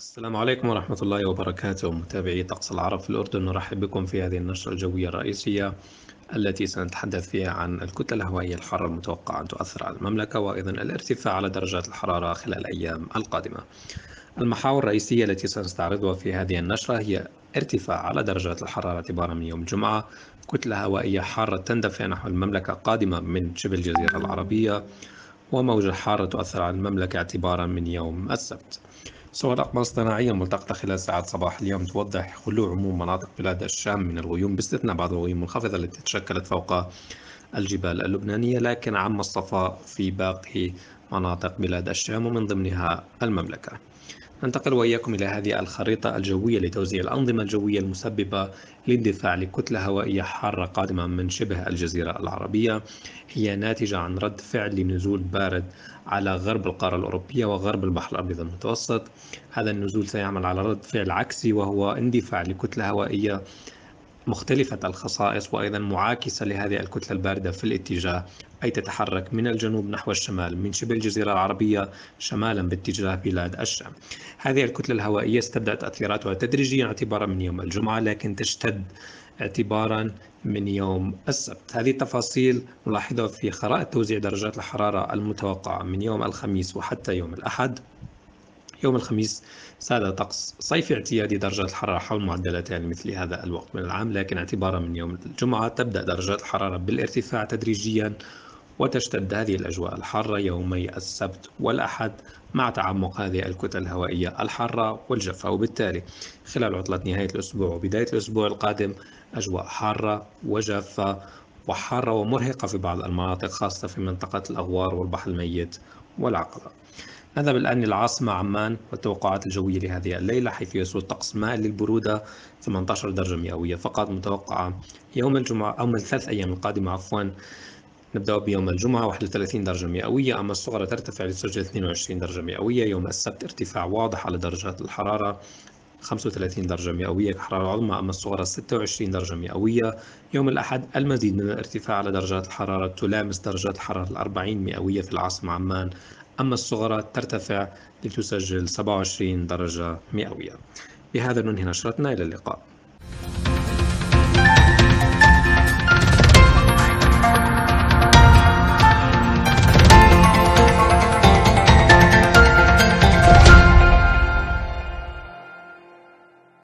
السلام عليكم ورحمة الله وبركاته متابعي طقس العرب في الأردن نرحب بكم في هذه النشرة الجوية الرئيسية التي سنتحدث فيها عن الكتلة الهوائية الحارة المتوقعة أن تؤثر على المملكة وأيضا الارتفاع على درجات الحرارة خلال الأيام القادمة المحاور الرئيسية التي سنستعرضها في هذه النشرة هي ارتفاع على درجات الحرارة اعتبارا من يوم الجمعة كتلة هوائية حارة تندفع نحو المملكة قادمة من شبه الجزيرة العربية وموجة حارة تؤثر على المملكة اعتبارا من يوم السبت صور الأقمار الصناعية الملتقطة خلال ساعات صباح اليوم توضح خلو عموم مناطق بلاد الشام من الغيوم باستثناء بعض الغيوم المنخفضة التي تشكلت فوق الجبال اللبنانية لكن عم الصفاء في باقي مناطق بلاد الشام ومن ضمنها المملكة ننتقل وإياكم إلى هذه الخريطة الجوية لتوزيع الأنظمة الجوية المسببة للدفاع لكتلة هوائية حارة قادمة من شبه الجزيرة العربية هي ناتجة عن رد فعل لنزول بارد على غرب القارة الأوروبية وغرب البحر الأبيض المتوسط هذا النزول سيعمل على رد فعل عكسي وهو اندفاع لكتلة هوائية مختلفة الخصائص وأيضا معاكسة لهذه الكتلة الباردة في الاتجاه أي تتحرك من الجنوب نحو الشمال من شبه الجزيرة العربية شمالا باتجاه بلاد الشام هذه الكتلة الهوائية استبدأت تأثيراتها تدريجيا اعتبارا من يوم الجمعة لكن تشتد اعتبارا من يوم السبت هذه التفاصيل نلاحظها في خرائط توزيع درجات الحرارة المتوقعة من يوم الخميس وحتى يوم الأحد يوم الخميس ساد طقس صيفي اعتيادي درجات الحرارة حول معدلاتها مثل هذا الوقت من العام لكن اعتبارا من يوم الجمعة تبدأ درجات الحرارة بالارتفاع تدريجيا وتشتد هذه الأجواء الحارة يومي السبت والأحد مع تعمق هذه الكتل الهوائية الحارة والجافة وبالتالي خلال عطلة نهاية الأسبوع وبداية الأسبوع القادم أجواء حارة وجافة وحارة ومرهقة في بعض المناطق خاصة في منطقة الأغوار والبحر الميت والعقبة نذهب الآن للعاصمة عمان والتوقعات الجوية لهذه الليلة حيث يسود طقس مائل للبرودة 18 درجة مئوية فقط متوقعة يوم الجمعة أو من الثلاث أيام القادمة عفوا نبدأ بيوم الجمعة 31 درجة مئوية أما الصغرى ترتفع لتسجل 22 درجة مئوية يوم السبت ارتفاع واضح على درجات الحرارة 35 درجة مئوية كحرارة عظمى أما الصغرى 26 درجة مئوية يوم الأحد المزيد من الارتفاع على درجات الحرارة تلامس درجات الحرارة 40 مئوية في العاصمة عمان أما الصغرى ترتفع لتسجل 27 درجة مئوية بهذا ننهي نشرتنا إلى اللقاء